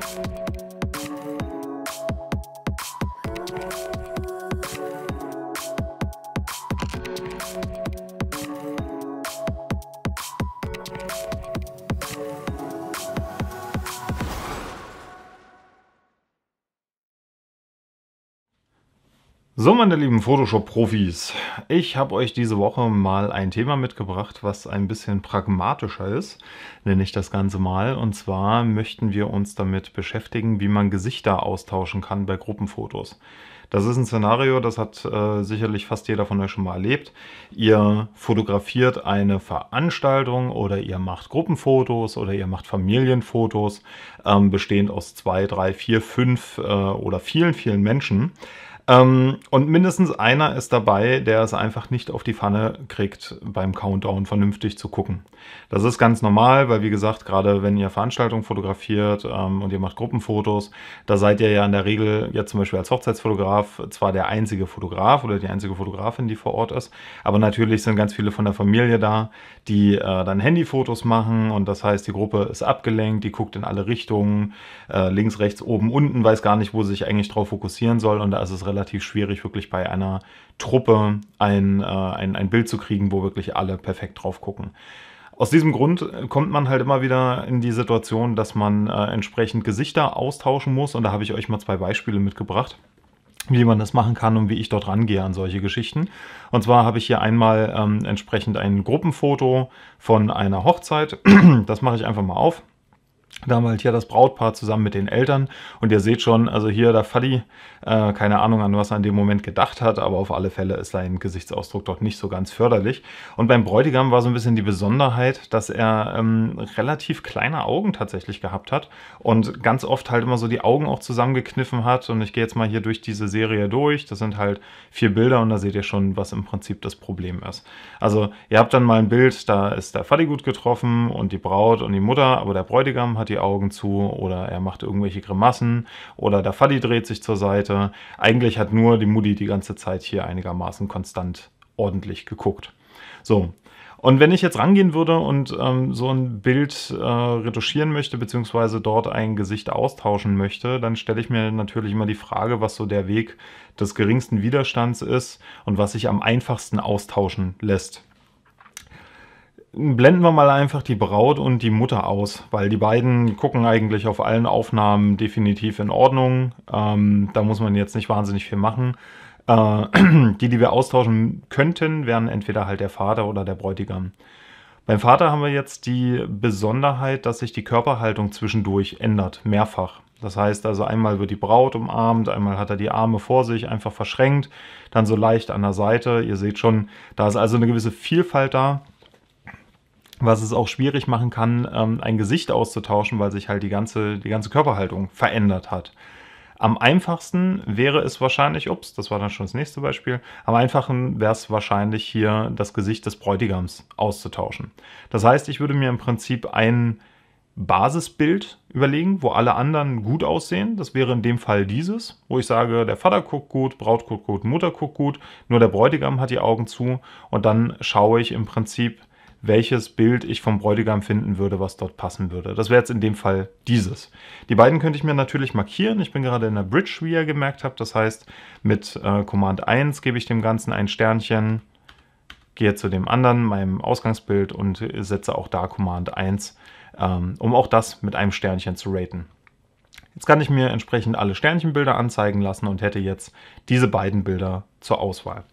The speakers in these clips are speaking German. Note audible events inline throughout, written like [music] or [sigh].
Thank you. So, meine lieben Photoshop-Profis, ich habe euch diese Woche mal ein Thema mitgebracht, was ein bisschen pragmatischer ist, nenne ich das Ganze mal. Und zwar möchten wir uns damit beschäftigen, wie man Gesichter austauschen kann bei Gruppenfotos. Das ist ein Szenario, das hat äh, sicherlich fast jeder von euch schon mal erlebt. Ihr fotografiert eine Veranstaltung oder ihr macht Gruppenfotos oder ihr macht Familienfotos, ähm, bestehend aus zwei, drei, vier, fünf äh, oder vielen, vielen Menschen. Ähm, und mindestens einer ist dabei, der es einfach nicht auf die Pfanne kriegt, beim Countdown vernünftig zu gucken. Das ist ganz normal, weil wie gesagt, gerade wenn ihr Veranstaltungen fotografiert ähm, und ihr macht Gruppenfotos, da seid ihr ja in der Regel jetzt zum Beispiel als Hochzeitsfotograf zwar der einzige Fotograf oder die einzige Fotografin, die vor Ort ist, aber natürlich sind ganz viele von der Familie da, die äh, dann Handyfotos machen und das heißt, die Gruppe ist abgelenkt, die guckt in alle Richtungen, äh, links, rechts, oben, unten, weiß gar nicht, wo sie sich eigentlich drauf fokussieren soll und da ist es relativ relativ schwierig, wirklich bei einer Truppe ein, äh, ein, ein Bild zu kriegen, wo wirklich alle perfekt drauf gucken. Aus diesem Grund äh, kommt man halt immer wieder in die Situation, dass man äh, entsprechend Gesichter austauschen muss. Und da habe ich euch mal zwei Beispiele mitgebracht wie man das machen kann und wie ich dort rangehe an solche Geschichten. Und zwar habe ich hier einmal ähm, entsprechend ein Gruppenfoto von einer Hochzeit. Das mache ich einfach mal auf. Da haben wir halt hier das Brautpaar zusammen mit den Eltern. Und ihr seht schon, also hier der Fadi, äh, keine Ahnung, an was er in dem Moment gedacht hat, aber auf alle Fälle ist sein Gesichtsausdruck dort nicht so ganz förderlich. Und beim Bräutigam war so ein bisschen die Besonderheit, dass er ähm, relativ kleine Augen tatsächlich gehabt hat und ganz oft halt immer so die Augen auch zusammengekniffen hat. Und ich gehe jetzt mal hier durch diese Serie durch. Das sind halt vier Bilder und da seht ihr schon, was im Prinzip das Problem ist. Also ihr habt dann mal ein Bild, da ist der Fadi gut getroffen und die Braut und die Mutter, aber der Bräutigam hat hat die Augen zu oder er macht irgendwelche Grimassen oder der Fadi dreht sich zur Seite. Eigentlich hat nur die Mutti die ganze Zeit hier einigermaßen konstant ordentlich geguckt. So, und wenn ich jetzt rangehen würde und ähm, so ein Bild äh, retuschieren möchte, beziehungsweise dort ein Gesicht austauschen möchte, dann stelle ich mir natürlich immer die Frage, was so der Weg des geringsten Widerstands ist und was sich am einfachsten austauschen lässt blenden wir mal einfach die Braut und die Mutter aus, weil die beiden gucken eigentlich auf allen Aufnahmen definitiv in Ordnung. Ähm, da muss man jetzt nicht wahnsinnig viel machen. Äh, [clears throat] die, die wir austauschen könnten, wären entweder halt der Vater oder der Bräutigam. Beim Vater haben wir jetzt die Besonderheit, dass sich die Körperhaltung zwischendurch ändert, mehrfach. Das heißt also, einmal wird die Braut umarmt, einmal hat er die Arme vor sich einfach verschränkt, dann so leicht an der Seite. Ihr seht schon, da ist also eine gewisse Vielfalt da was es auch schwierig machen kann, ähm, ein Gesicht auszutauschen, weil sich halt die ganze, die ganze Körperhaltung verändert hat. Am einfachsten wäre es wahrscheinlich, ups, das war dann schon das nächste Beispiel, am einfachsten wäre es wahrscheinlich hier das Gesicht des Bräutigams auszutauschen. Das heißt, ich würde mir im Prinzip ein Basisbild überlegen, wo alle anderen gut aussehen. Das wäre in dem Fall dieses, wo ich sage, der Vater guckt gut, Braut guckt gut, Mutter guckt gut, nur der Bräutigam hat die Augen zu und dann schaue ich im Prinzip welches Bild ich vom Bräutigam finden würde, was dort passen würde. Das wäre jetzt in dem Fall dieses. Die beiden könnte ich mir natürlich markieren. Ich bin gerade in der Bridge, wie ihr gemerkt habt. Das heißt, mit äh, Command 1 gebe ich dem Ganzen ein Sternchen, gehe zu dem anderen, meinem Ausgangsbild und setze auch da Command 1, ähm, um auch das mit einem Sternchen zu raten. Jetzt kann ich mir entsprechend alle Sternchenbilder anzeigen lassen und hätte jetzt diese beiden Bilder zur Auswahl.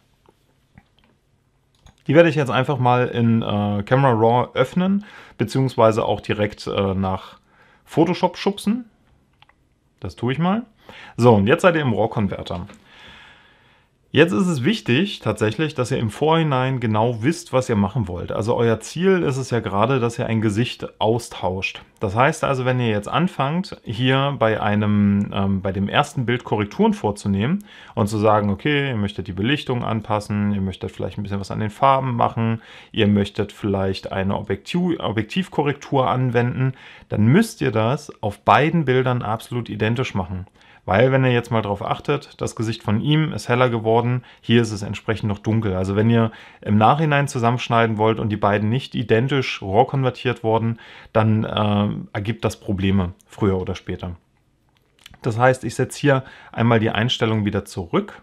Die werde ich jetzt einfach mal in äh, Camera Raw öffnen, beziehungsweise auch direkt äh, nach Photoshop schubsen. Das tue ich mal. So, und jetzt seid ihr im raw converter Jetzt ist es wichtig tatsächlich, dass ihr im Vorhinein genau wisst, was ihr machen wollt. Also euer Ziel ist es ja gerade, dass ihr ein Gesicht austauscht. Das heißt also, wenn ihr jetzt anfangt, hier bei einem, ähm, bei dem ersten Bild Korrekturen vorzunehmen und zu sagen, okay, ihr möchtet die Belichtung anpassen, ihr möchtet vielleicht ein bisschen was an den Farben machen, ihr möchtet vielleicht eine Objektiv Objektivkorrektur anwenden, dann müsst ihr das auf beiden Bildern absolut identisch machen. Weil, wenn ihr jetzt mal drauf achtet, das Gesicht von ihm ist heller geworden, hier ist es entsprechend noch dunkel. Also wenn ihr im Nachhinein zusammenschneiden wollt und die beiden nicht identisch roh konvertiert wurden, dann äh, ergibt das Probleme, früher oder später. Das heißt, ich setze hier einmal die Einstellung wieder zurück.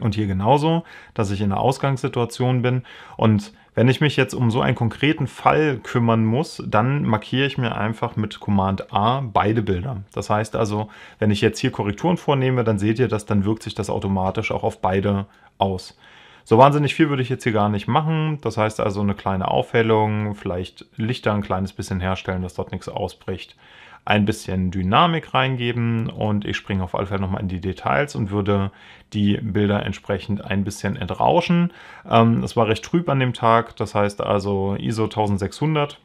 Und hier genauso, dass ich in der Ausgangssituation bin und wenn ich mich jetzt um so einen konkreten Fall kümmern muss, dann markiere ich mir einfach mit Command A beide Bilder. Das heißt also, wenn ich jetzt hier Korrekturen vornehme, dann seht ihr das, dann wirkt sich das automatisch auch auf beide aus. So wahnsinnig viel würde ich jetzt hier gar nicht machen. Das heißt also eine kleine Aufhellung, vielleicht Lichter ein kleines bisschen herstellen, dass dort nichts ausbricht ein bisschen Dynamik reingeben und ich springe auf alle Fälle nochmal in die Details und würde die Bilder entsprechend ein bisschen entrauschen. Ähm, es ähm, war recht trüb an dem Tag, das heißt also ISO 1600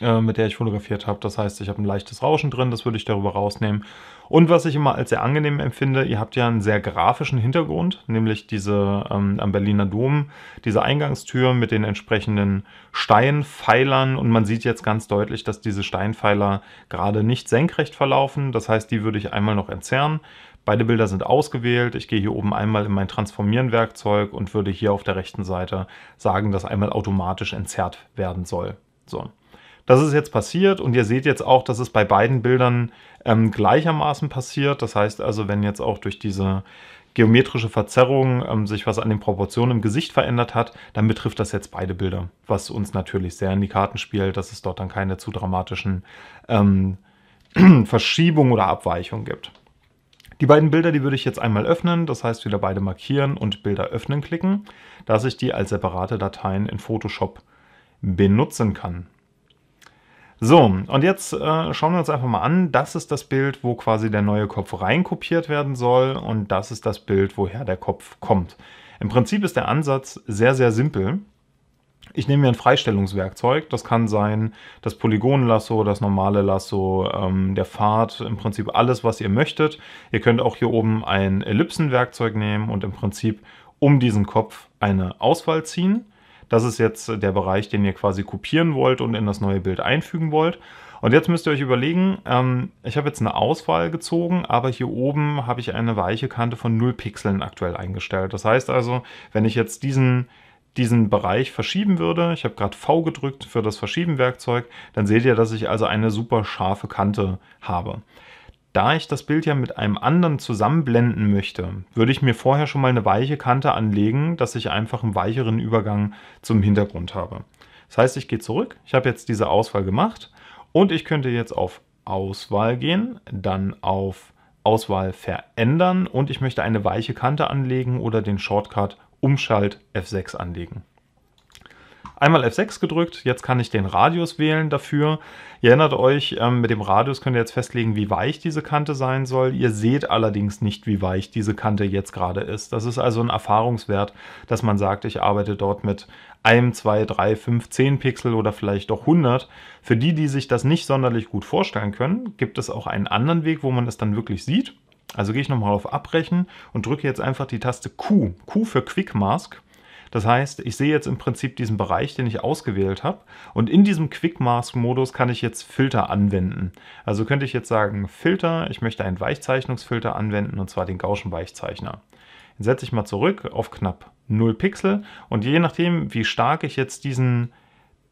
äh, mit der ich fotografiert habe. Das heißt, ich habe ein leichtes Rauschen drin, das würde ich darüber rausnehmen. Und was ich immer als sehr angenehm empfinde, ihr habt ja einen sehr grafischen Hintergrund, nämlich diese ähm, am Berliner Dom, diese Eingangstür mit den entsprechenden Steinpfeilern. Und man sieht jetzt ganz deutlich, dass diese Steinpfeiler gerade nicht senkrecht verlaufen. Das heißt, die würde ich einmal noch entzerren. Beide Bilder sind ausgewählt. Ich gehe hier oben einmal in mein Transformieren-Werkzeug und würde hier auf der rechten Seite sagen, dass einmal automatisch entzerrt werden soll. So. Das ist jetzt passiert und ihr seht jetzt auch, dass es bei beiden Bildern ähm, gleichermaßen passiert. Das heißt also, wenn jetzt auch durch diese geometrische Verzerrung ähm, sich was an den Proportionen im Gesicht verändert hat, dann betrifft das jetzt beide Bilder, was uns natürlich sehr in die Karten spielt, dass es dort dann keine zu dramatischen ähm, [clears throat] Verschiebungen oder Abweichungen gibt. Die beiden Bilder, die würde ich jetzt einmal öffnen, das heißt wieder beide markieren und Bilder öffnen klicken, dass ich die als separate Dateien in Photoshop benutzen kann. So, und jetzt äh, schauen wir uns einfach mal an. Das ist das Bild, wo quasi der neue Kopf reinkopiert werden soll und das ist das Bild, woher der Kopf kommt. Im Prinzip ist der Ansatz sehr, sehr simpel. Ich nehme mir ein Freistellungswerkzeug. Das kann sein das Polygonlasso, das normale Lasso, ähm, der Pfad, im Prinzip alles, was ihr möchtet. Ihr könnt auch hier oben ein Ellipsenwerkzeug nehmen und im Prinzip um diesen Kopf eine Auswahl ziehen. Das ist jetzt äh, der Bereich, den ihr quasi kopieren wollt und in das neue Bild einfügen wollt. Und jetzt müsst ihr euch überlegen, ähm, ich habe jetzt eine Auswahl gezogen, aber hier oben habe ich eine weiche Kante von 0 Pixeln aktuell eingestellt. Das heißt also, wenn ich jetzt diesen diesen Bereich verschieben würde, ich habe gerade V gedrückt für das Verschieben-Werkzeug, dann seht ihr, dass ich also eine super scharfe Kante habe. Da ich das Bild ja mit einem anderen zusammenblenden möchte, würde ich mir vorher schon mal eine weiche Kante anlegen, dass ich einfach einen weicheren Übergang zum Hintergrund habe. Das heißt, ich gehe zurück, ich habe jetzt diese Auswahl gemacht und ich könnte jetzt auf Auswahl gehen, dann auf Auswahl verändern und ich möchte eine weiche Kante anlegen oder den Shortcut Umschalt F6 anlegen einmal F6 gedrückt, jetzt kann ich den Radius wählen dafür. Ihr erinnert euch, ähm, mit dem Radius könnt ihr jetzt festlegen, wie weich diese Kante sein soll. Ihr seht allerdings nicht, wie weich diese Kante jetzt gerade ist. Das ist also ein Erfahrungswert, dass man sagt, ich arbeite dort mit 1, 2, 3, 5, 10 Pixel oder vielleicht doch 100. Für die, die sich das nicht sonderlich gut vorstellen können, gibt es auch einen anderen Weg, wo man es dann wirklich sieht. Also gehe ich nochmal auf Abbrechen und drücke jetzt einfach die Taste Q. Q für Quick Mask. Das heißt, ich sehe jetzt im Prinzip diesen Bereich, den ich ausgewählt habe und in diesem Quick Mask Modus kann ich jetzt Filter anwenden. Also könnte ich jetzt sagen, Filter, ich möchte einen Weichzeichnungsfilter anwenden und zwar den Gaußschen Weichzeichner. Den setze ich mal zurück auf knapp 0 Pixel und je nachdem, wie stark ich jetzt diesen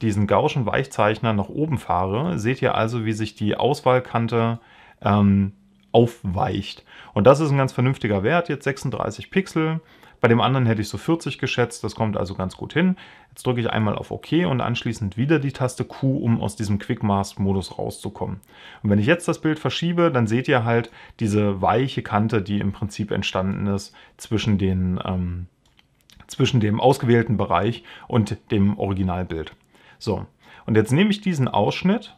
diesen Gaußschen Weichzeichner nach oben fahre, seht ihr also, wie sich die Auswahlkante ähm, aufweicht. Und das ist ein ganz vernünftiger Wert, jetzt 36 Pixel. Bei dem anderen hätte ich so 40 geschätzt, das kommt also ganz gut hin. Jetzt drücke ich einmal auf OK und anschließend wieder die Taste Q, um aus diesem Quick Mask Modus rauszukommen. Und wenn ich jetzt das Bild verschiebe, dann seht ihr halt diese weiche Kante, die im Prinzip entstanden ist zwischen, den, ähm, zwischen dem ausgewählten Bereich und dem Originalbild. So, und jetzt nehme ich diesen Ausschnitt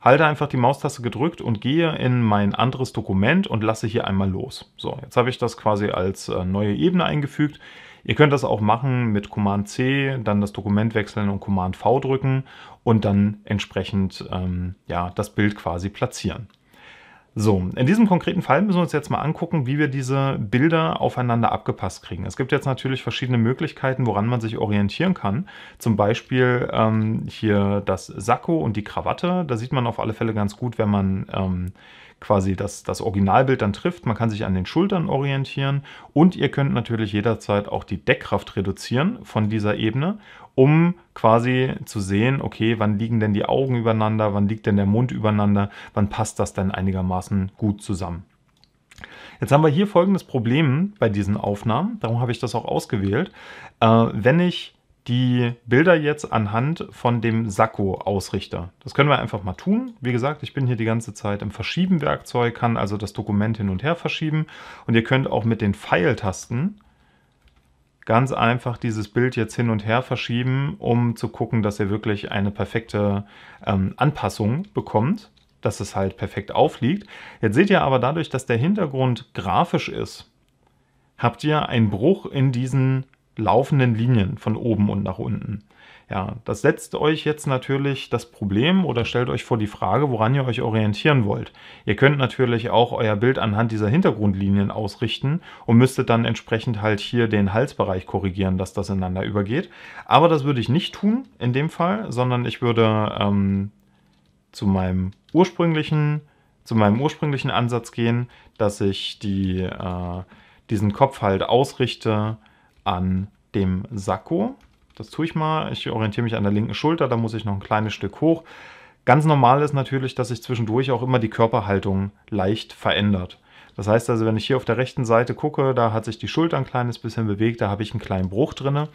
halte einfach die Maustaste gedrückt und gehe in mein anderes Dokument und lasse hier einmal los. So, jetzt habe ich das quasi als äh, neue Ebene eingefügt. Ihr könnt das auch machen mit Command C, dann das Dokument wechseln und Command V drücken und dann entsprechend ähm, ja, das Bild quasi platzieren. So, in diesem konkreten Fall müssen wir uns jetzt mal angucken, wie wir diese Bilder aufeinander abgepasst kriegen. Es gibt jetzt natürlich verschiedene Möglichkeiten, woran man sich orientieren kann. Zum Beispiel ähm, hier das Sakko und die Krawatte. Da sieht man auf alle Fälle ganz gut, wenn man ähm, quasi das, das Originalbild dann trifft. Man kann sich an den Schultern orientieren und ihr könnt natürlich jederzeit auch die Deckkraft reduzieren von dieser Ebene um quasi zu sehen, okay, wann liegen denn die Augen übereinander, wann liegt denn der Mund übereinander, wann passt das denn einigermaßen gut zusammen. Jetzt haben wir hier folgendes Problem bei diesen Aufnahmen, darum habe ich das auch ausgewählt. Äh, wenn ich die Bilder jetzt anhand von dem Sakko ausrichte. Das können wir einfach mal tun. Wie gesagt, ich bin hier die ganze Zeit im Verschieben-Werkzeug, kann also das Dokument hin und her verschieben. Und ihr könnt auch mit den Pfeiltasten ganz einfach dieses Bild jetzt hin und her verschieben, um zu gucken, dass ihr wirklich eine perfekte ähm, Anpassung bekommt, dass es halt perfekt aufliegt. Jetzt seht ihr aber dadurch, dass der Hintergrund grafisch ist, habt ihr einen Bruch in diesen laufenden Linien von oben und nach unten. Ja, das setzt euch jetzt natürlich das Problem oder stellt euch vor die Frage, woran ihr euch orientieren wollt. Ihr könnt natürlich auch euer Bild anhand dieser Hintergrundlinien ausrichten und müsstet dann entsprechend halt hier den Halsbereich korrigieren, dass das ineinander übergeht. Aber das würde ich nicht tun in dem Fall, sondern ich würde ähm, zu meinem ursprünglichen zu meinem ursprünglichen Ansatz gehen, dass ich die, äh, diesen Kopf halt ausrichte an dem Sakko das tue ich mal. Ich orientiere mich an der linken Schulter, da muss ich noch ein kleines Stück hoch. Ganz normal ist natürlich, dass sich zwischendurch auch immer die Körperhaltung leicht verändert. Das heißt also, wenn ich hier auf der rechten Seite gucke, da hat sich die Schulter ein kleines bisschen bewegt, da habe ich einen kleinen Bruch drin.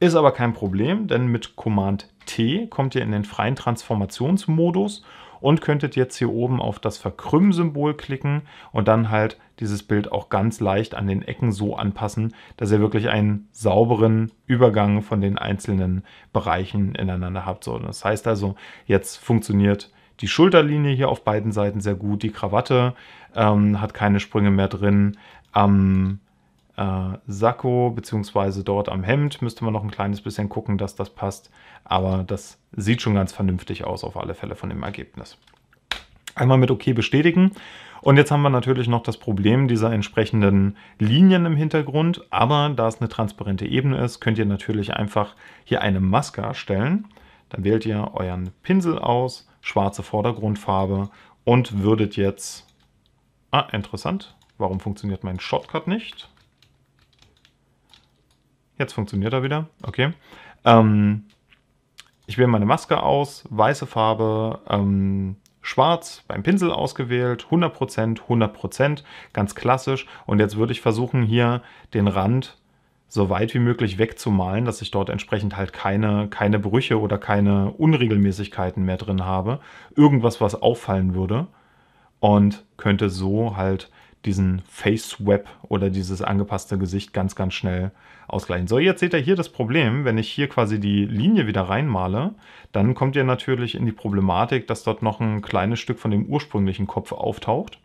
Ist aber kein Problem, denn mit Command T kommt ihr in den freien Transformationsmodus und könntet jetzt hier oben auf das Verkrümm-Symbol klicken und dann halt dieses Bild auch ganz leicht an den Ecken so anpassen, dass ihr wirklich einen sauberen Übergang von den einzelnen Bereichen ineinander habt. So, das heißt also, jetzt funktioniert die Schulterlinie hier auf beiden Seiten sehr gut, die Krawatte ähm, hat keine Sprünge mehr drin. Am äh, Sakko beziehungsweise dort am Hemd müsste man noch ein kleines bisschen gucken, dass das passt. Aber das sieht schon ganz vernünftig aus auf alle Fälle von dem Ergebnis. Einmal mit OK bestätigen. Und jetzt haben wir natürlich noch das Problem dieser entsprechenden Linien im Hintergrund. Aber da es eine transparente Ebene ist, könnt ihr natürlich einfach hier eine Maske erstellen. Dann wählt ihr euren Pinsel aus, schwarze Vordergrundfarbe und würdet jetzt... Ah, interessant. Warum funktioniert mein Shortcut nicht? Jetzt funktioniert er wieder. Okay. Ähm, ich wähle meine Maske aus, weiße Farbe, ähm, schwarz, beim Pinsel ausgewählt, 100%, 100%, ganz klassisch. Und jetzt würde ich versuchen, hier den Rand so weit wie möglich wegzumalen, dass ich dort entsprechend halt keine, keine Brüche oder keine Unregelmäßigkeiten mehr drin habe. Irgendwas, was auffallen würde und könnte so halt diesen Face-Web oder dieses angepasste Gesicht ganz, ganz schnell ausgleichen. So, jetzt seht ihr hier das Problem, wenn ich hier quasi die Linie wieder reinmale, dann kommt ihr natürlich in die Problematik, dass dort noch ein kleines Stück von dem ursprünglichen Kopf auftaucht.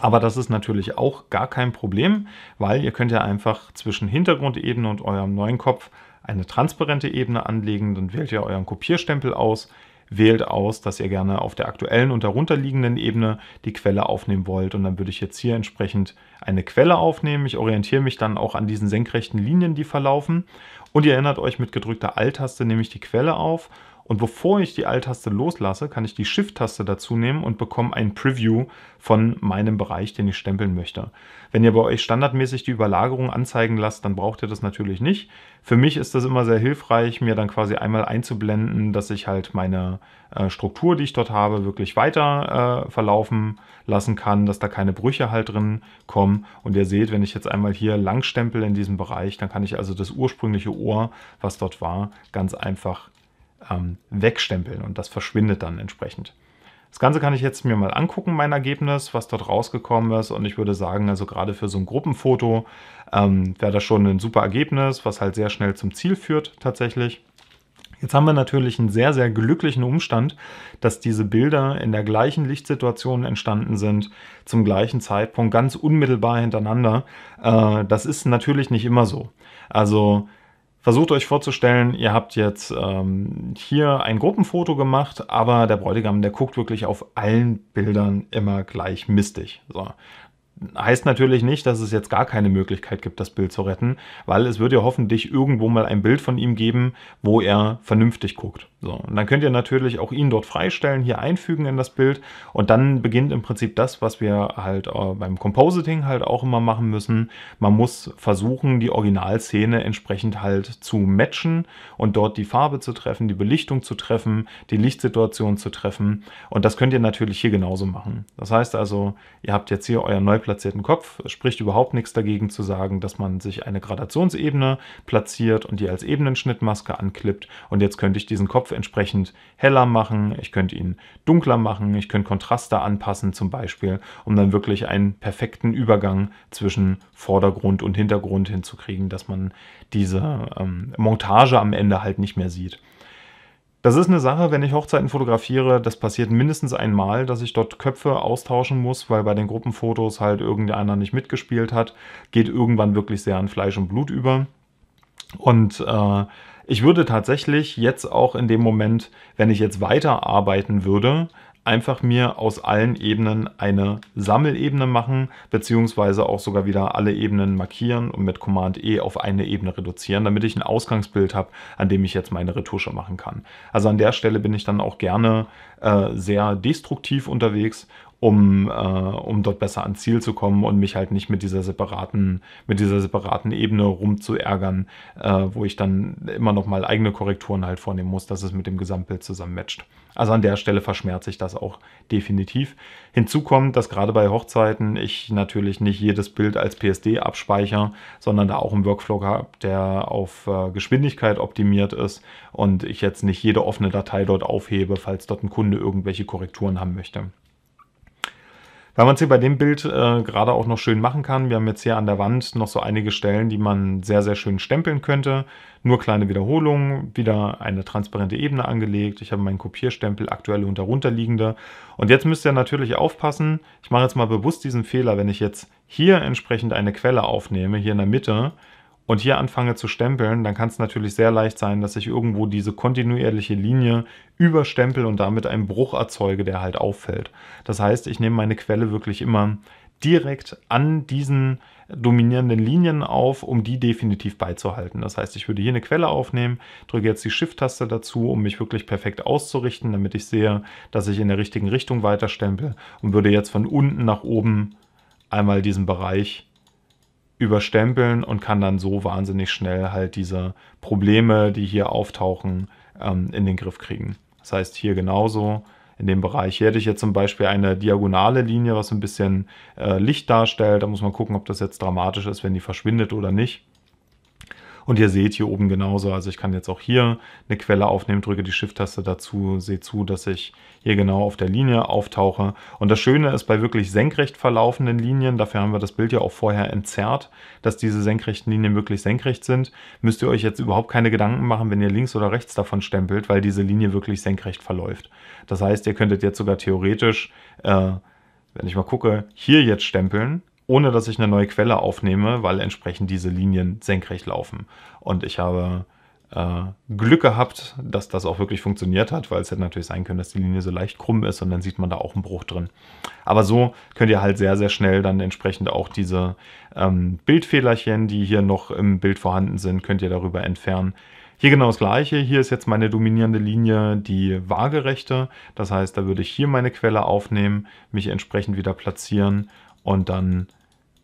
Aber das ist natürlich auch gar kein Problem, weil ihr könnt ja einfach zwischen Hintergrundebene und eurem neuen Kopf eine transparente Ebene anlegen, dann wählt ihr euren Kopierstempel aus, wählt aus, dass ihr gerne auf der aktuellen und darunterliegenden Ebene die Quelle aufnehmen wollt. Und dann würde ich jetzt hier entsprechend eine Quelle aufnehmen. Ich orientiere mich dann auch an diesen senkrechten Linien, die verlaufen. Und ihr erinnert euch, mit gedrückter Alt-Taste nehme ich die Quelle auf und bevor ich die Alt-Taste loslasse, kann ich die Shift-Taste dazu nehmen und bekomme ein Preview von meinem Bereich, den ich stempeln möchte. Wenn ihr bei euch standardmäßig die Überlagerung anzeigen lasst, dann braucht ihr das natürlich nicht. Für mich ist das immer sehr hilfreich, mir dann quasi einmal einzublenden, dass ich halt meine äh, Struktur, die ich dort habe, wirklich weiter äh, verlaufen lassen kann, dass da keine Brüche halt drin kommen. Und ihr seht, wenn ich jetzt einmal hier langstempel in diesem Bereich, dann kann ich also das ursprüngliche Ohr, was dort war, ganz einfach ähm, wegstempeln und das verschwindet dann entsprechend. Das Ganze kann ich jetzt mir mal angucken, mein Ergebnis, was dort rausgekommen ist. Und ich würde sagen, also gerade für so ein Gruppenfoto ähm, wäre das schon ein super Ergebnis, was halt sehr schnell zum Ziel führt tatsächlich. Jetzt haben wir natürlich einen sehr, sehr glücklichen Umstand, dass diese Bilder in der gleichen Lichtsituation entstanden sind, zum gleichen Zeitpunkt, ganz unmittelbar hintereinander. Äh, das ist natürlich nicht immer so. Also Versucht euch vorzustellen, ihr habt jetzt ähm, hier ein Gruppenfoto gemacht, aber der Bräutigam, der guckt wirklich auf allen Bildern immer gleich mistig. So. Heißt natürlich nicht, dass es jetzt gar keine Möglichkeit gibt, das Bild zu retten, weil es wird ja hoffentlich irgendwo mal ein Bild von ihm geben, wo er vernünftig guckt. So, und dann könnt ihr natürlich auch ihn dort freistellen, hier einfügen in das Bild und dann beginnt im Prinzip das, was wir halt äh, beim Compositing halt auch immer machen müssen. Man muss versuchen, die Originalszene entsprechend halt zu matchen und dort die Farbe zu treffen, die Belichtung zu treffen, die Lichtsituation zu treffen und das könnt ihr natürlich hier genauso machen. Das heißt also, ihr habt jetzt hier euer Neuplan platzierten Kopf. Es spricht überhaupt nichts dagegen zu sagen, dass man sich eine Gradationsebene platziert und die als Ebenenschnittmaske anklippt. Und jetzt könnte ich diesen Kopf entsprechend heller machen, ich könnte ihn dunkler machen, ich könnte Kontraste anpassen zum Beispiel, um dann wirklich einen perfekten Übergang zwischen Vordergrund und Hintergrund hinzukriegen, dass man diese ähm, Montage am Ende halt nicht mehr sieht. Das ist eine Sache, wenn ich Hochzeiten fotografiere, das passiert mindestens einmal, dass ich dort Köpfe austauschen muss, weil bei den Gruppenfotos halt irgendeiner nicht mitgespielt hat. Geht irgendwann wirklich sehr an Fleisch und Blut über. Und äh, ich würde tatsächlich jetzt auch in dem Moment, wenn ich jetzt weiterarbeiten würde, einfach mir aus allen Ebenen eine Sammelebene machen, beziehungsweise auch sogar wieder alle Ebenen markieren und mit Command E auf eine Ebene reduzieren, damit ich ein Ausgangsbild habe, an dem ich jetzt meine Retusche machen kann. Also an der Stelle bin ich dann auch gerne äh, sehr destruktiv unterwegs um, äh, um dort besser ans Ziel zu kommen und mich halt nicht mit dieser separaten, mit dieser separaten Ebene rumzuärgern, äh, wo ich dann immer nochmal eigene Korrekturen halt vornehmen muss, dass es mit dem Gesamtbild zusammenmatcht. Also an der Stelle verschmerzt sich das auch definitiv. Hinzu kommt, dass gerade bei Hochzeiten ich natürlich nicht jedes Bild als PSD abspeichere, sondern da auch einen Workflow habe, der auf äh, Geschwindigkeit optimiert ist und ich jetzt nicht jede offene Datei dort aufhebe, falls dort ein Kunde irgendwelche Korrekturen haben möchte. Weil man es hier bei dem Bild äh, gerade auch noch schön machen kann. Wir haben jetzt hier an der Wand noch so einige Stellen, die man sehr, sehr schön stempeln könnte. Nur kleine Wiederholungen, wieder eine transparente Ebene angelegt. Ich habe meinen Kopierstempel, aktuelle und darunterliegende. Und jetzt müsst ihr natürlich aufpassen. Ich mache jetzt mal bewusst diesen Fehler, wenn ich jetzt hier entsprechend eine Quelle aufnehme, hier in der Mitte, und hier anfange zu stempeln, dann kann es natürlich sehr leicht sein, dass ich irgendwo diese kontinuierliche Linie überstempel und damit einen Bruch erzeuge, der halt auffällt. Das heißt, ich nehme meine Quelle wirklich immer direkt an diesen dominierenden Linien auf, um die definitiv beizuhalten. Das heißt, ich würde hier eine Quelle aufnehmen, drücke jetzt die Shift-Taste dazu, um mich wirklich perfekt auszurichten, damit ich sehe, dass ich in der richtigen Richtung weiterstempel und würde jetzt von unten nach oben einmal diesen Bereich überstempeln und kann dann so wahnsinnig schnell halt diese Probleme, die hier auftauchen, ähm, in den Griff kriegen. Das heißt, hier genauso in dem Bereich. Hier hätte ich jetzt zum Beispiel eine diagonale Linie, was ein bisschen äh, Licht darstellt. Da muss man gucken, ob das jetzt dramatisch ist, wenn die verschwindet oder nicht. Und ihr seht hier oben genauso, also ich kann jetzt auch hier eine Quelle aufnehmen, drücke die Shift-Taste dazu, sehe zu, dass ich hier genau auf der Linie auftauche. Und das Schöne ist bei wirklich senkrecht verlaufenden Linien, dafür haben wir das Bild ja auch vorher entzerrt, dass diese senkrechten Linien wirklich senkrecht sind, müsst ihr euch jetzt überhaupt keine Gedanken machen, wenn ihr links oder rechts davon stempelt, weil diese Linie wirklich senkrecht verläuft. Das heißt, ihr könntet jetzt sogar theoretisch, äh, wenn ich mal gucke, hier jetzt stempeln, ohne dass ich eine neue Quelle aufnehme, weil entsprechend diese Linien senkrecht laufen. Und ich habe äh, Glück gehabt, dass das auch wirklich funktioniert hat, weil es hätte natürlich sein können, dass die Linie so leicht krumm ist und dann sieht man da auch einen Bruch drin. Aber so könnt ihr halt sehr, sehr schnell dann entsprechend auch diese ähm, Bildfehlerchen, die hier noch im Bild vorhanden sind, könnt ihr darüber entfernen. Hier genau das gleiche, hier ist jetzt meine dominierende Linie die waagerechte, das heißt, da würde ich hier meine Quelle aufnehmen, mich entsprechend wieder platzieren und dann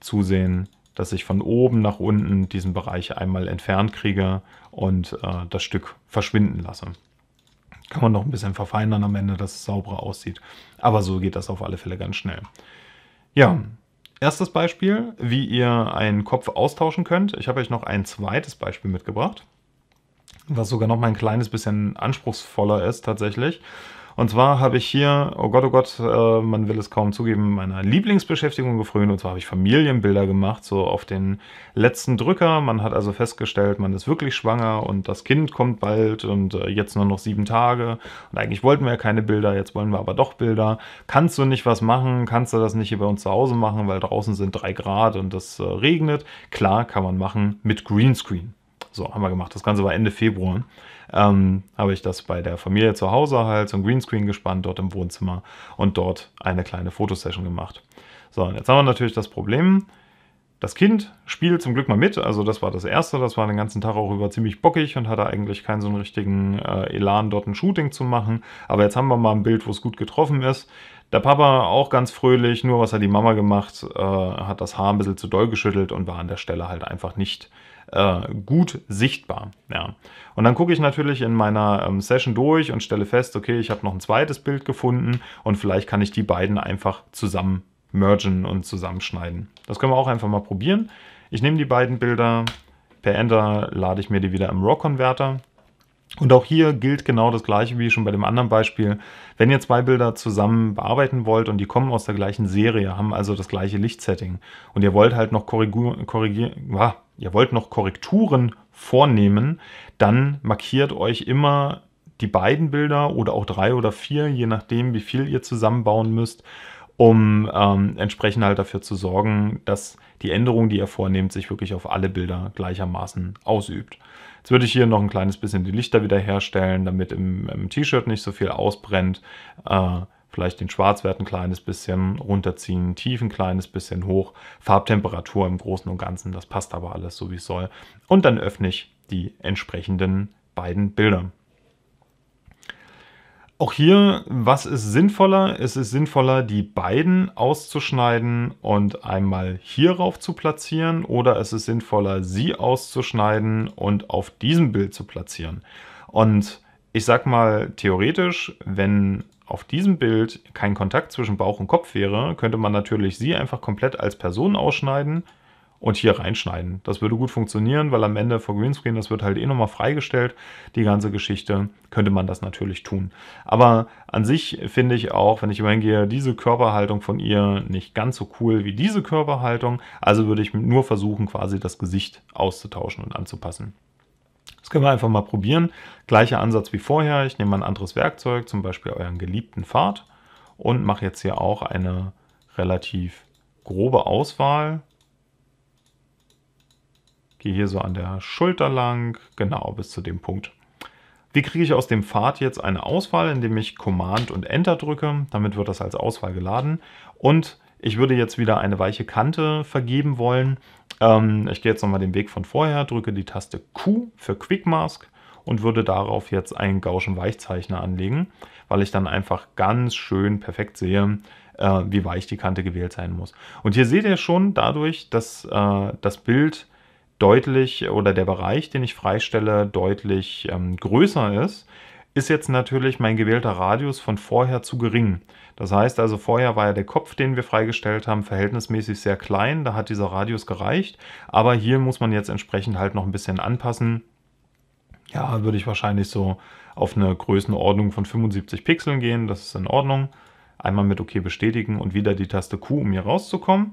zusehen, dass ich von oben nach unten diesen Bereich einmal entfernt kriege und äh, das Stück verschwinden lasse. Kann man noch ein bisschen verfeinern am Ende, dass es sauberer aussieht. Aber so geht das auf alle Fälle ganz schnell. Ja, erstes Beispiel, wie ihr einen Kopf austauschen könnt. Ich habe euch noch ein zweites Beispiel mitgebracht, was sogar noch mal ein kleines bisschen anspruchsvoller ist tatsächlich. Und zwar habe ich hier, oh Gott, oh Gott, äh, man will es kaum zugeben, meiner Lieblingsbeschäftigung gefrönt. Und zwar habe ich Familienbilder gemacht, so auf den letzten Drücker. Man hat also festgestellt, man ist wirklich schwanger und das Kind kommt bald und äh, jetzt nur noch sieben Tage. Und eigentlich wollten wir ja keine Bilder, jetzt wollen wir aber doch Bilder. Kannst du nicht was machen? Kannst du das nicht hier bei uns zu Hause machen, weil draußen sind drei Grad und es äh, regnet? Klar, kann man machen mit Greenscreen. So, haben wir gemacht. Das Ganze war Ende Februar. Ähm, habe ich das bei der Familie zu Hause halt zum Greenscreen gespannt, dort im Wohnzimmer und dort eine kleine Fotosession gemacht. So, und jetzt haben wir natürlich das Problem, das Kind spielt zum Glück mal mit, also das war das erste, das war den ganzen Tag auch über ziemlich bockig und hatte eigentlich keinen so einen richtigen äh, Elan, dort ein Shooting zu machen. Aber jetzt haben wir mal ein Bild, wo es gut getroffen ist. Der Papa auch ganz fröhlich, nur was hat die Mama gemacht, äh, hat das Haar ein bisschen zu doll geschüttelt und war an der Stelle halt einfach nicht äh, gut sichtbar. Ja. Und dann gucke ich natürlich in meiner ähm, Session durch und stelle fest, okay, ich habe noch ein zweites Bild gefunden und vielleicht kann ich die beiden einfach zusammen mergen und zusammenschneiden. Das können wir auch einfach mal probieren. Ich nehme die beiden Bilder, per Enter lade ich mir die wieder im RAW-Converter. Und auch hier gilt genau das gleiche wie schon bei dem anderen Beispiel. Wenn ihr zwei Bilder zusammen bearbeiten wollt und die kommen aus der gleichen Serie, haben also das gleiche Lichtsetting und ihr wollt halt noch korrigieren, korrigier, ihr wollt noch Korrekturen vornehmen, dann markiert euch immer die beiden Bilder oder auch drei oder vier, je nachdem, wie viel ihr zusammenbauen müsst, um ähm, entsprechend halt dafür zu sorgen, dass die Änderung, die ihr vornehmt, sich wirklich auf alle Bilder gleichermaßen ausübt. Jetzt würde ich hier noch ein kleines bisschen die Lichter wiederherstellen, damit im, im T-Shirt nicht so viel ausbrennt. Äh, vielleicht den Schwarzwert ein kleines bisschen runterziehen, tief ein kleines bisschen hoch, Farbtemperatur im Großen und Ganzen, das passt aber alles so wie es soll. Und dann öffne ich die entsprechenden beiden Bilder. Auch hier, was ist sinnvoller? Es ist sinnvoller, die beiden auszuschneiden und einmal hierauf zu platzieren oder es ist sinnvoller, sie auszuschneiden und auf diesem Bild zu platzieren. Und ich sag mal, theoretisch, wenn auf diesem Bild kein Kontakt zwischen Bauch und Kopf wäre, könnte man natürlich sie einfach komplett als Person ausschneiden und hier reinschneiden. Das würde gut funktionieren, weil am Ende vor Greenscreen, das wird halt eh nochmal freigestellt, die ganze Geschichte, könnte man das natürlich tun. Aber an sich finde ich auch, wenn ich immerhin gehe, diese Körperhaltung von ihr nicht ganz so cool wie diese Körperhaltung. Also würde ich nur versuchen, quasi das Gesicht auszutauschen und anzupassen können wir einfach mal probieren. Gleicher Ansatz wie vorher. Ich nehme mal ein anderes Werkzeug, zum Beispiel euren geliebten Pfad und mache jetzt hier auch eine relativ grobe Auswahl. Gehe hier so an der Schulter lang, genau bis zu dem Punkt. Wie kriege ich aus dem Pfad jetzt eine Auswahl? Indem ich Command und Enter drücke. Damit wird das als Auswahl geladen. Und ich würde jetzt wieder eine weiche Kante vergeben wollen. Ähm, ich gehe jetzt nochmal den Weg von vorher, drücke die Taste Q für Quick Mask und würde darauf jetzt einen Gaußschen Weichzeichner anlegen, weil ich dann einfach ganz schön perfekt sehe, äh, wie weich die Kante gewählt sein muss. Und hier seht ihr schon dadurch, dass äh, das Bild deutlich oder der Bereich, den ich freistelle, deutlich ähm, größer ist, ist jetzt natürlich mein gewählter Radius von vorher zu gering. Das heißt also, vorher war ja der Kopf, den wir freigestellt haben, verhältnismäßig sehr klein, da hat dieser Radius gereicht, aber hier muss man jetzt entsprechend halt noch ein bisschen anpassen. Ja, würde ich wahrscheinlich so auf eine Größenordnung von 75 Pixeln gehen, das ist in Ordnung. Einmal mit OK bestätigen und wieder die Taste Q, um hier rauszukommen.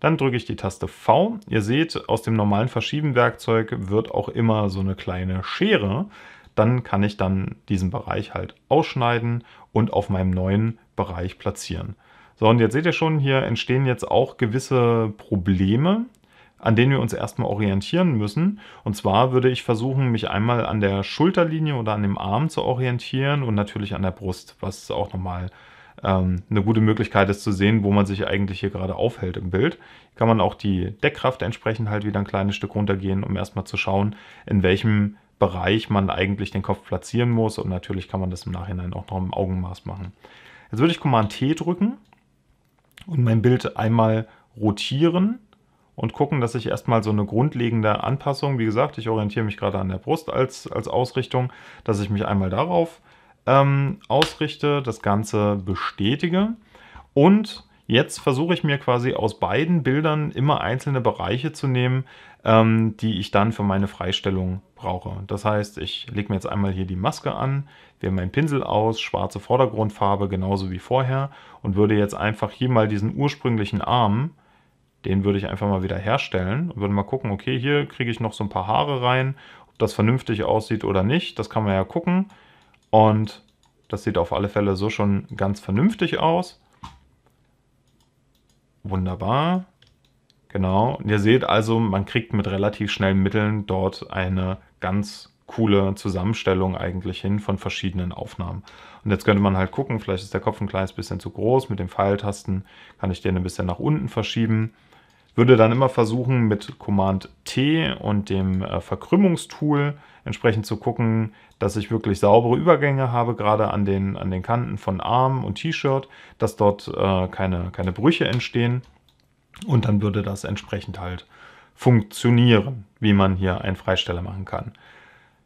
Dann drücke ich die Taste V. Ihr seht, aus dem normalen Verschieben-Werkzeug wird auch immer so eine kleine Schere dann kann ich dann diesen Bereich halt ausschneiden und auf meinem neuen Bereich platzieren. So, und jetzt seht ihr schon, hier entstehen jetzt auch gewisse Probleme, an denen wir uns erstmal orientieren müssen. Und zwar würde ich versuchen, mich einmal an der Schulterlinie oder an dem Arm zu orientieren und natürlich an der Brust, was auch nochmal ähm, eine gute Möglichkeit ist zu sehen, wo man sich eigentlich hier gerade aufhält im Bild. kann man auch die Deckkraft entsprechend halt wieder ein kleines Stück runtergehen, um erstmal zu schauen, in welchem Bereich man eigentlich den Kopf platzieren muss. Und natürlich kann man das im Nachhinein auch noch im Augenmaß machen. Jetzt würde ich Command T drücken und mein Bild einmal rotieren und gucken, dass ich erstmal so eine grundlegende Anpassung, wie gesagt, ich orientiere mich gerade an der Brust als, als Ausrichtung, dass ich mich einmal darauf ähm, ausrichte, das Ganze bestätige und jetzt versuche ich mir quasi aus beiden Bildern immer einzelne Bereiche zu nehmen, ähm, die ich dann für meine Freistellung brauche. Das heißt, ich lege mir jetzt einmal hier die Maske an, wähle meinen Pinsel aus, schwarze Vordergrundfarbe genauso wie vorher und würde jetzt einfach hier mal diesen ursprünglichen Arm, den würde ich einfach mal wieder herstellen und würde mal gucken, okay, hier kriege ich noch so ein paar Haare rein, ob das vernünftig aussieht oder nicht, das kann man ja gucken und das sieht auf alle Fälle so schon ganz vernünftig aus. Wunderbar. Genau, und ihr seht also, man kriegt mit relativ schnellen Mitteln dort eine ganz coole Zusammenstellung eigentlich hin von verschiedenen Aufnahmen. Und jetzt könnte man halt gucken, vielleicht ist der Kopf ein kleines bisschen zu groß. Mit den Pfeiltasten kann ich den ein bisschen nach unten verschieben. Würde dann immer versuchen, mit Command T und dem äh, Verkrümmungstool entsprechend zu gucken, dass ich wirklich saubere Übergänge habe, gerade an den, an den Kanten von Arm und T-Shirt, dass dort äh, keine, keine Brüche entstehen. Und dann würde das entsprechend halt funktionieren, wie man hier einen Freisteller machen kann.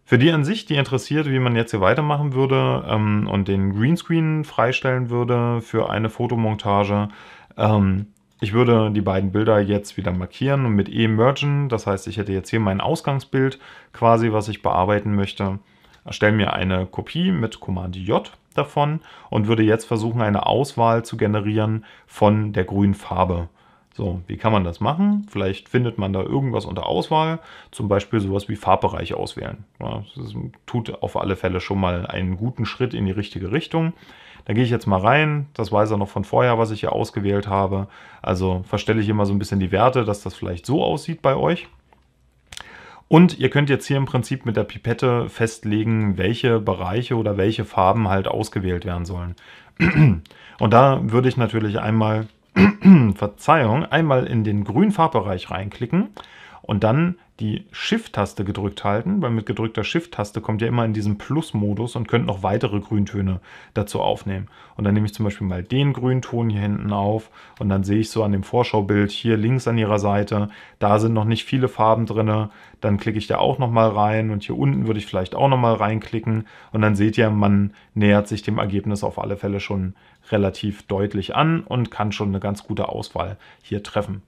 Für die an sich, die interessiert, wie man jetzt hier weitermachen würde ähm, und den Greenscreen freistellen würde für eine Fotomontage, ähm, ich würde die beiden Bilder jetzt wieder markieren und mit E mergen. Das heißt, ich hätte jetzt hier mein Ausgangsbild quasi, was ich bearbeiten möchte. Erstelle mir eine Kopie mit Command J davon und würde jetzt versuchen, eine Auswahl zu generieren von der grünen Farbe. So, wie kann man das machen? Vielleicht findet man da irgendwas unter Auswahl, zum Beispiel sowas wie Farbbereiche auswählen. Ja, das tut auf alle Fälle schon mal einen guten Schritt in die richtige Richtung. Da gehe ich jetzt mal rein, das weiß er noch von vorher, was ich hier ausgewählt habe. Also verstelle ich immer so ein bisschen die Werte, dass das vielleicht so aussieht bei euch. Und ihr könnt jetzt hier im Prinzip mit der Pipette festlegen, welche Bereiche oder welche Farben halt ausgewählt werden sollen. [clears throat] Und da würde ich natürlich einmal [clears throat] Verzeihung, einmal in den grünen Farbbereich reinklicken und dann die Shift-Taste gedrückt halten, weil mit gedrückter Shift-Taste kommt ihr immer in diesen Plus-Modus und könnt noch weitere Grüntöne dazu aufnehmen. Und dann nehme ich zum Beispiel mal den Grünton hier hinten auf und dann sehe ich so an dem Vorschaubild hier links an ihrer Seite, da sind noch nicht viele Farben drin. Dann klicke ich da auch nochmal rein und hier unten würde ich vielleicht auch nochmal reinklicken. Und dann seht ihr, man nähert sich dem Ergebnis auf alle Fälle schon relativ deutlich an und kann schon eine ganz gute Auswahl hier treffen.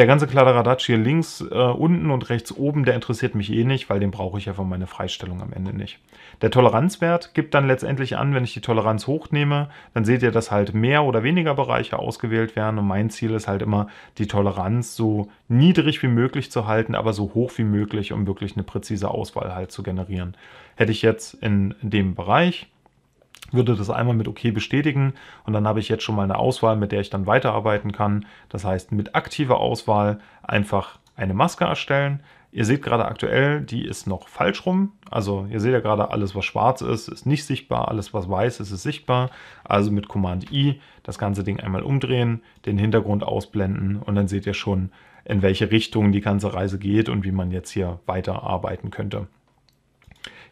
Der ganze Kladderadatsch hier links äh, unten und rechts oben, der interessiert mich eh nicht, weil den brauche ich ja für meine Freistellung am Ende nicht. Der Toleranzwert gibt dann letztendlich an, wenn ich die Toleranz hochnehme, dann seht ihr, dass halt mehr oder weniger Bereiche ausgewählt werden und mein Ziel ist halt immer, die Toleranz so niedrig wie möglich zu halten, aber so hoch wie möglich, um wirklich eine präzise Auswahl halt zu generieren. Hätte ich jetzt in dem Bereich würde das einmal mit OK bestätigen und dann habe ich jetzt schon mal eine Auswahl, mit der ich dann weiterarbeiten kann. Das heißt, mit aktiver Auswahl einfach eine Maske erstellen. Ihr seht gerade aktuell, die ist noch falsch rum. Also ihr seht ja gerade, alles was schwarz ist, ist nicht sichtbar. Alles was weiß ist, ist sichtbar. Also mit Command I das ganze Ding einmal umdrehen, den Hintergrund ausblenden und dann seht ihr schon, in welche Richtung die ganze Reise geht und wie man jetzt hier weiterarbeiten könnte.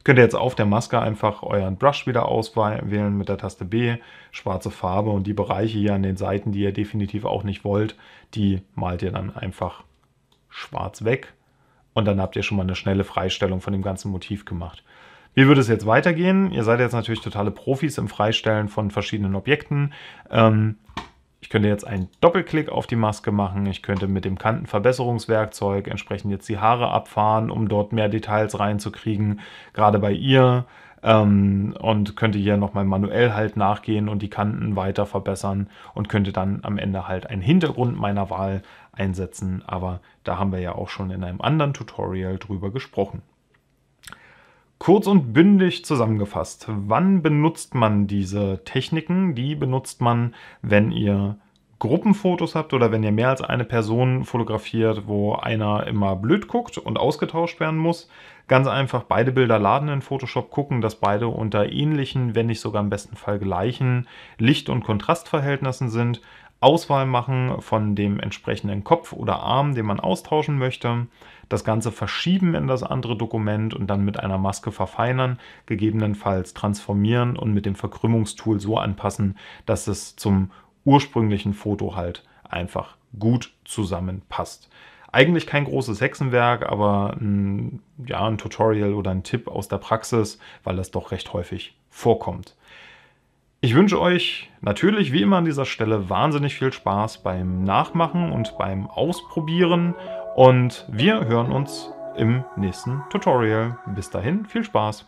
Könnt ihr jetzt auf der Maske einfach euren Brush wieder auswählen mit der Taste B, schwarze Farbe und die Bereiche hier an den Seiten, die ihr definitiv auch nicht wollt, die malt ihr dann einfach schwarz weg und dann habt ihr schon mal eine schnelle Freistellung von dem ganzen Motiv gemacht. Wie würde es jetzt weitergehen? Ihr seid jetzt natürlich totale Profis im Freistellen von verschiedenen Objekten. Ähm, ich könnte jetzt einen Doppelklick auf die Maske machen. Ich könnte mit dem Kantenverbesserungswerkzeug entsprechend jetzt die Haare abfahren, um dort mehr Details reinzukriegen, gerade bei ihr. Ähm, und könnte hier nochmal manuell halt nachgehen und die Kanten weiter verbessern und könnte dann am Ende halt einen Hintergrund meiner Wahl einsetzen. Aber da haben wir ja auch schon in einem anderen Tutorial drüber gesprochen. Kurz und bündig zusammengefasst, wann benutzt man diese Techniken? Die benutzt man, wenn ihr Gruppenfotos habt oder wenn ihr mehr als eine Person fotografiert, wo einer immer blöd guckt und ausgetauscht werden muss. Ganz einfach beide Bilder laden in Photoshop, gucken, dass beide unter ähnlichen, wenn nicht sogar im besten Fall gleichen Licht- und Kontrastverhältnissen sind. Auswahl machen von dem entsprechenden Kopf oder Arm, den man austauschen möchte das Ganze verschieben in das andere Dokument und dann mit einer Maske verfeinern, gegebenenfalls transformieren und mit dem Verkrümmungstool so anpassen, dass es zum ursprünglichen Foto halt einfach gut zusammenpasst. Eigentlich kein großes Hexenwerk, aber ein, ja, ein Tutorial oder ein Tipp aus der Praxis, weil das doch recht häufig vorkommt. Ich wünsche euch natürlich wie immer an dieser Stelle wahnsinnig viel Spaß beim Nachmachen und beim Ausprobieren und wir hören uns im nächsten Tutorial. Bis dahin, viel Spaß!